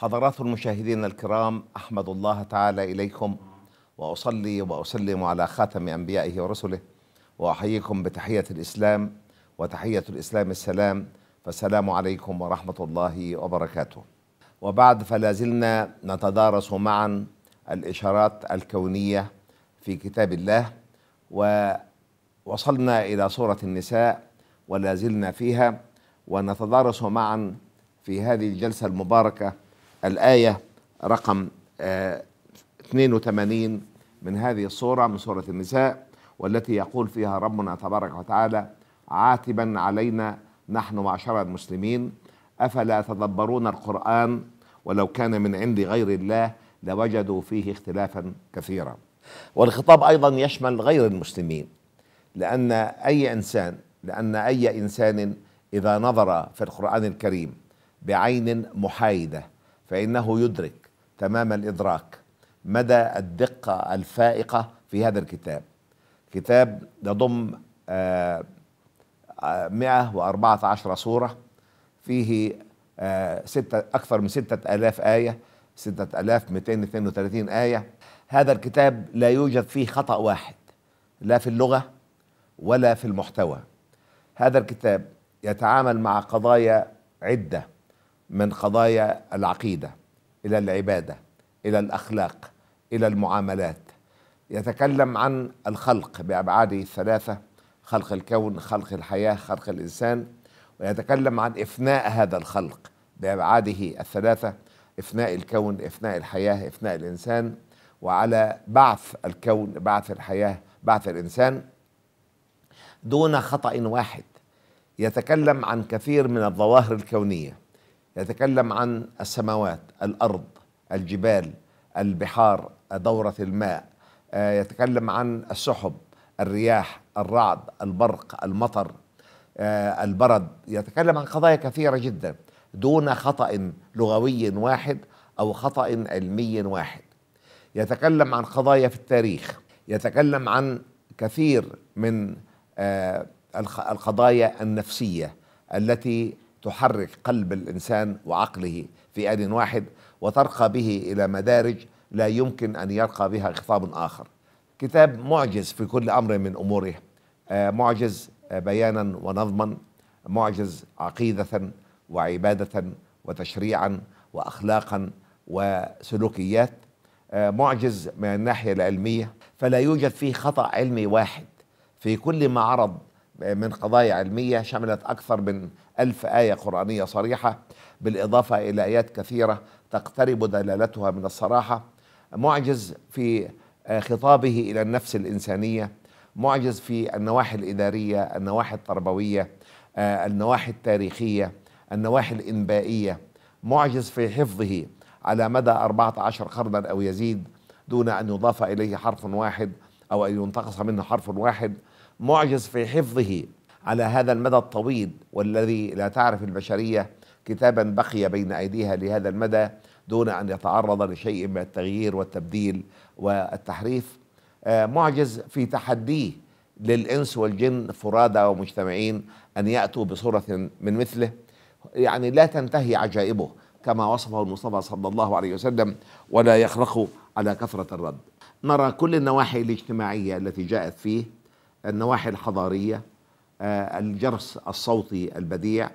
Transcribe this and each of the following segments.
حضرات المشاهدين الكرام أحمد الله تعالى إليكم وأصلي وأسلم على خاتم أنبيائه ورسله وأحييكم بتحية الإسلام وتحية الإسلام السلام فالسلام عليكم ورحمة الله وبركاته وبعد فلا زلنا نتدارس معا الإشارات الكونية في كتاب الله ووصلنا إلى سورة النساء ولا زلنا فيها ونتدارس معا في هذه الجلسة المباركة الآية رقم 82 آه، من هذه الصورة من سورة النساء والتي يقول فيها ربنا تبارك وتعالى عاتبا علينا نحن معشر المسلمين أفلا تدبرون القرآن ولو كان من عند غير الله لوجدوا فيه اختلافا كثيرا والخطاب أيضا يشمل غير المسلمين لأن أي إنسان لأن أي إنسان إذا نظر في القرآن الكريم بعين محايدة فإنه يدرك تمام الإدراك مدى الدقة الفائقة في هذا الكتاب كتاب يضم 114 آه، سورة آه، فيه آه، ستة أكثر من 6000 آية 6232 آية هذا الكتاب لا يوجد فيه خطأ واحد لا في اللغة ولا في المحتوى هذا الكتاب يتعامل مع قضايا عده من قضايا العقيده الى العباده الى الاخلاق الى المعاملات يتكلم عن الخلق بابعاده الثلاثه خلق الكون خلق الحياه خلق الانسان ويتكلم عن افناء هذا الخلق بابعاده الثلاثه افناء الكون افناء الحياه افناء الانسان وعلى بعث الكون بعث الحياه بعث الانسان دون خطا واحد يتكلم عن كثير من الظواهر الكونيه يتكلم عن السماوات الأرض الجبال البحار دورة الماء آه، يتكلم عن السحب الرياح الرعد البرق المطر آه، البرد يتكلم عن قضايا كثيرة جدا دون خطأ لغوي واحد أو خطأ علمي واحد يتكلم عن قضايا في التاريخ يتكلم عن كثير من آه، القضايا النفسية التي تحرك قلب الانسان وعقله في ان واحد وترقى به الى مدارج لا يمكن ان يرقى بها خطاب اخر. كتاب معجز في كل امر من اموره آه، معجز آه، بيانا ونظما معجز عقيده وعباده وتشريعا واخلاقا وسلوكيات آه، معجز من الناحيه العلميه فلا يوجد فيه خطا علمي واحد في كل ما عرض من قضايا علمية شملت أكثر من ألف آية قرآنية صريحة بالإضافة إلى آيات كثيرة تقترب دلالتها من الصراحة معجز في آه، خطابه إلى النفس الإنسانية معجز في النواحي الإدارية النواحي التربوية آه، النواحي التاريخية النواحي الإنبائية معجز في حفظه على مدى 14 قرنا أو يزيد دون أن يضاف إليه حرف واحد أو أن ينتقص منه حرف واحد معجز في حفظه على هذا المدى الطويل والذي لا تعرف البشرية كتابا بقي بين أيديها لهذا المدى دون أن يتعرض لشيء من التغيير والتبديل والتحريف آه، معجز في تحديه للإنس والجن فرادى ومجتمعين أن يأتوا بصورة من مثله يعني لا تنتهي عجائبه كما وصفه المصطفى صلى الله عليه وسلم ولا يخلق على كثرة الرد نرى كل النواحي الاجتماعية التي جاءت فيه النواحي الحضارية آه، الجرس الصوتي البديع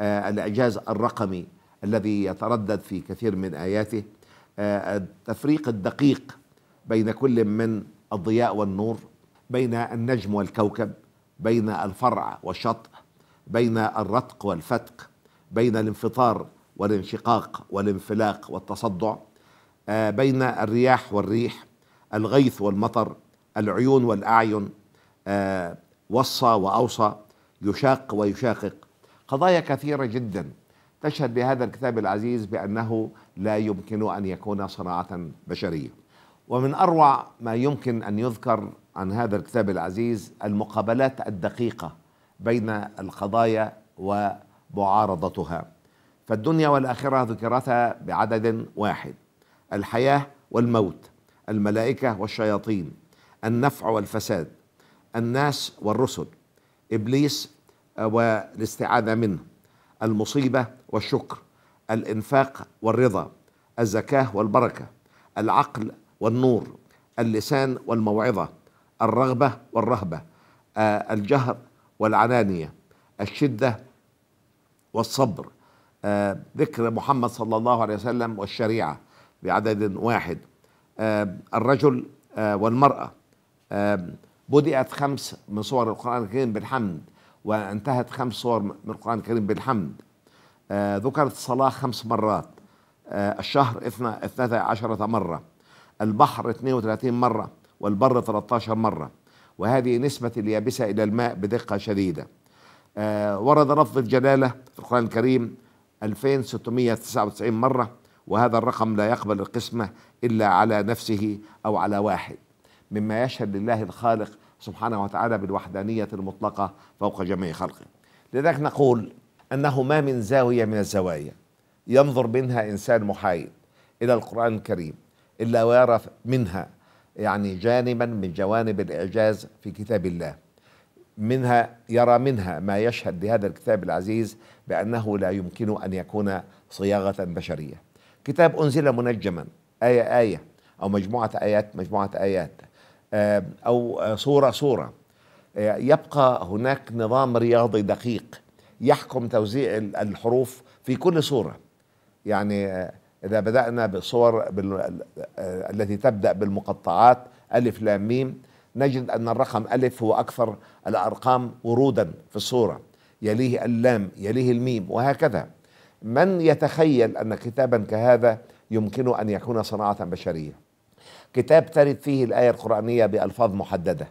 آه، الإعجاز الرقمي الذي يتردد في كثير من آياته آه، التفريق الدقيق بين كل من الضياء والنور بين النجم والكوكب بين الفرع والشطء بين الرتق والفتق بين الانفطار والانشقاق والانفلاق والتصدع بين الرياح والريح الغيث والمطر العيون والأعين آه، وصى وأوصى يشاق ويشاقق قضايا كثيرة جدا تشهد بهذا الكتاب العزيز بأنه لا يمكن أن يكون صناعة بشرية ومن أروع ما يمكن أن يذكر عن هذا الكتاب العزيز المقابلات الدقيقة بين القضايا ومعارضتها فالدنيا والآخرة ذكرتا بعدد واحد الحياة والموت الملائكة والشياطين النفع والفساد الناس والرسل ابليس آه، والاستعاذه منه المصيبه والشكر الانفاق والرضا الزكاه والبركه العقل والنور اللسان والموعظه الرغبه والرهبه آه، الجهر والعنانيه الشده والصبر آه، ذكر محمد صلى الله عليه وسلم والشريعه بعدد واحد الرجل والمراه بدأت خمس من صور القرآن الكريم بالحمد وانتهت خمس صور من القرآن الكريم بالحمد آه، ذكرت الصلاة خمس مرات آه، الشهر اثنتا عشرة مرة البحر 32 مرة والبر 13 مرة وهذه نسبة اليابسة إلى الماء بدقة شديدة آه، ورد لفظ الجلالة في القرآن الكريم 2699 مرة وهذا الرقم لا يقبل القسمة إلا على نفسه أو على واحد مما يشهد لله الخالق سبحانه وتعالى بالوحدانية المطلقة فوق جميع خلقه لذلك نقول أنه ما من زاوية من الزوايا ينظر منها إنسان محايد إلى القرآن الكريم إلا ويرى منها يعني جانبا من جوانب الإعجاز في كتاب الله منها يرى منها ما يشهد لهذا الكتاب العزيز بأنه لا يمكن أن يكون صياغة بشرية كتاب أنزل منجما آية آية أو مجموعة آيات مجموعة آيات آه، أو آه، صورة صورة آه، يبقى هناك نظام رياضي دقيق يحكم توزيع الحروف في كل صورة يعني إذا بدأنا بالصور بال... التي تبدأ بالمقطعات ألف لام ميم نجد أن الرقم ألف هو أكثر الأرقام ورودا في الصورة يليه اللام يليه الميم وهكذا من يتخيل أن كتابا كهذا يمكنه أن يكون صناعة بشرية كتاب ترد فيه الآية القرآنية بألفاظ محددة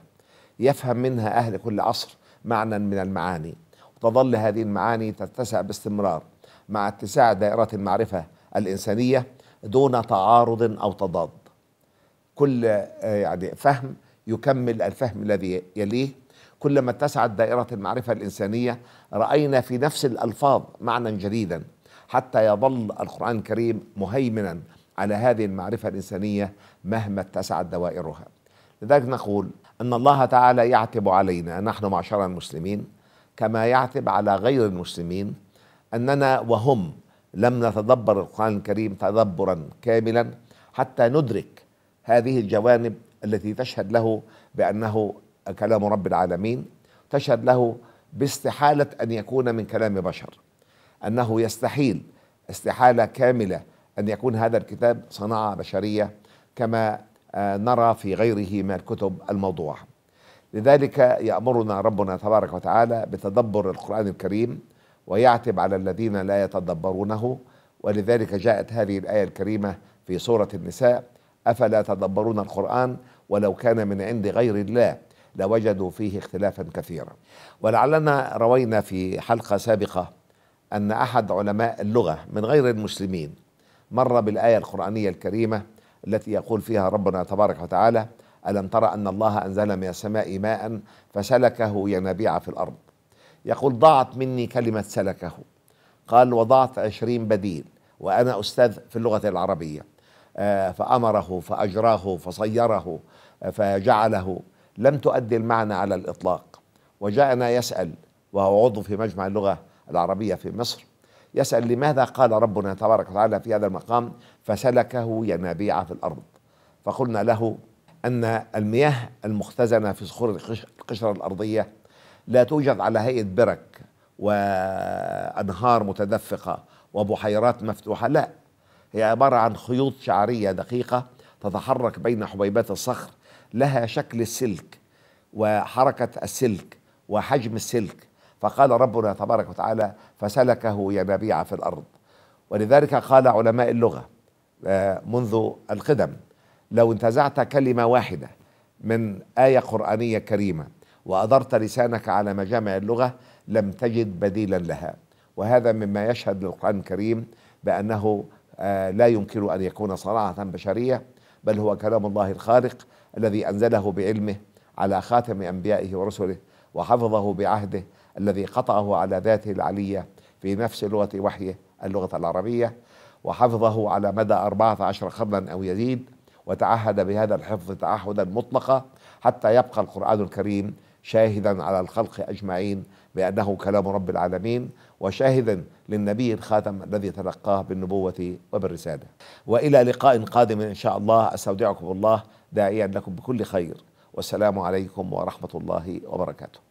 يفهم منها أهل كل عصر معنى من المعاني وتظل هذه المعاني تتسع باستمرار مع اتساع دائرة المعرفة الإنسانية دون تعارض أو تضاد كل آه، يعني فهم يكمل الفهم الذي يليه كلما اتسعت دائرة المعرفة الإنسانية رأينا في نفس الألفاظ معنى جديدا حتى يظل القرآن الكريم مهيمنا على هذه المعرفة الإنسانية مهما اتسعت دوائرها لذلك نقول أن الله تعالى يعتب علينا نحن معشر المسلمين كما يعتب على غير المسلمين أننا وهم لم نتدبر القرآن الكريم تدبرا كاملا حتى ندرك هذه الجوانب التي تشهد له بأنه كلام رب العالمين تشهد له باستحالة أن يكون من كلام بشر أنه يستحيل استحالة كاملة أن يكون هذا الكتاب صناعة بشرية كما آه، نرى في غيره من الكتب الموضوعة لذلك يأمرنا ربنا تبارك وتعالى بتدبر القرآن الكريم ويعتب على الذين لا يتدبرونه ولذلك جاءت هذه الآية الكريمة في سورة النساء أفلا تدبرون القرآن ولو كان من عند غير الله لوجدوا فيه اختلافا كثيرا ولعلنا روينا في حلقة سابقة أن أحد علماء اللغة من غير المسلمين مر بالآية القرآنية الكريمة التي يقول فيها ربنا تبارك وتعالى ألم ترى أن الله أنزل من السماء ماء فسلكه ينابيع في الأرض يقول ضاعت مني كلمة سلكه قال وضعت عشرين بديل وأنا أستاذ في اللغة العربية آه، فأمره فأجراه فصيره آه، فجعله لم تؤدي المعنى على الإطلاق وجاءنا يسأل وهو عضو في مجمع اللغة العربية في مصر يسأل لماذا قال ربنا تبارك وتعالى في هذا المقام فسلكه ينابيع في الأرض فقلنا له أن المياه المختزنة في صخور القشرة الأرضية لا توجد على هيئة برك وأنهار متدفقة وبحيرات مفتوحة لا هي عبارة عن خيوط شعرية دقيقة تتحرك بين حبيبات الصخر لها شكل السلك وحركة السلك وحجم السلك فقال ربنا تبارك وتعالى فسلكه ينابيع في الأرض ولذلك قال علماء اللغة آه، منذ القدم لو انتزعت كلمة واحدة من آية قرآنية كريمة وأدرت لسانك على مجامع اللغة لم تجد بديلا لها وهذا مما يشهد للقرآن الكريم بأنه آه، لا يمكن أن يكون صناعة بشرية بل هو كلام الله الخالق الذي أنزله بعلمه على خاتم أنبيائه ورسله وحفظه بعهده الذي قطعه على ذاته العلية في نفس لغة وحيه اللغة العربية وحفظه على مدى 14 قرنا أو يزيد وتعهد بهذا الحفظ تعهدا مطلقا حتى يبقى القرآن الكريم شاهدا على الخلق أجمعين بأنه كلام رب العالمين وشاهدا للنبي الخاتم الذي تلقاه بالنبوة وبالرسالة وإلى لقاء قادم إن شاء الله أستودعكم الله داعيا لكم بكل خير والسلام عليكم ورحمة الله وبركاته